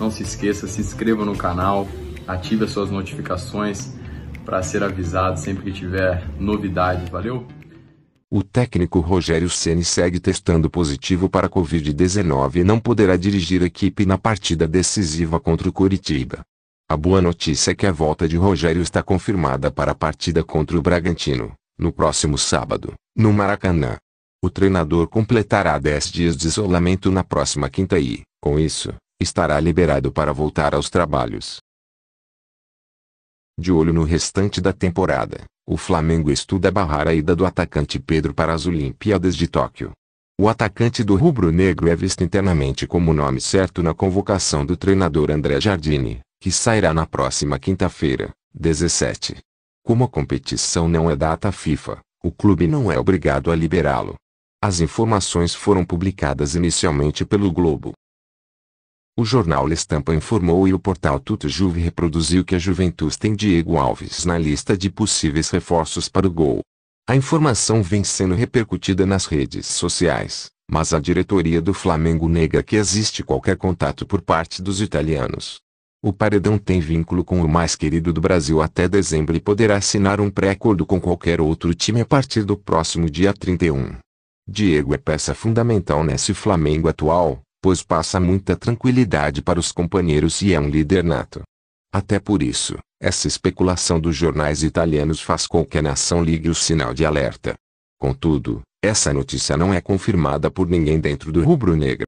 Não se esqueça, se inscreva no canal, ative as suas notificações para ser avisado sempre que tiver novidade, valeu? O técnico Rogério Ceni segue testando positivo para Covid-19 e não poderá dirigir a equipe na partida decisiva contra o Curitiba. A boa notícia é que a volta de Rogério está confirmada para a partida contra o Bragantino, no próximo sábado, no Maracanã. O treinador completará 10 dias de isolamento na próxima quinta e, com isso, estará liberado para voltar aos trabalhos. De olho no restante da temporada, o Flamengo estuda barrar a ida do atacante Pedro para as Olimpíadas de Tóquio. O atacante do rubro-negro é visto internamente como o nome certo na convocação do treinador André Jardine, que sairá na próxima quinta-feira, 17. Como a competição não é data FIFA, o clube não é obrigado a liberá-lo. As informações foram publicadas inicialmente pelo Globo. O jornal Estampa informou e o portal Juve reproduziu que a Juventus tem Diego Alves na lista de possíveis reforços para o gol. A informação vem sendo repercutida nas redes sociais, mas a diretoria do Flamengo nega que existe qualquer contato por parte dos italianos. O Paredão tem vínculo com o mais querido do Brasil até dezembro e poderá assinar um pré-acordo com qualquer outro time a partir do próximo dia 31. Diego é peça fundamental nesse Flamengo atual, pois passa muita tranquilidade para os companheiros e é um líder nato. Até por isso, essa especulação dos jornais italianos faz com que a nação ligue o sinal de alerta. Contudo, essa notícia não é confirmada por ninguém dentro do rubro-negro.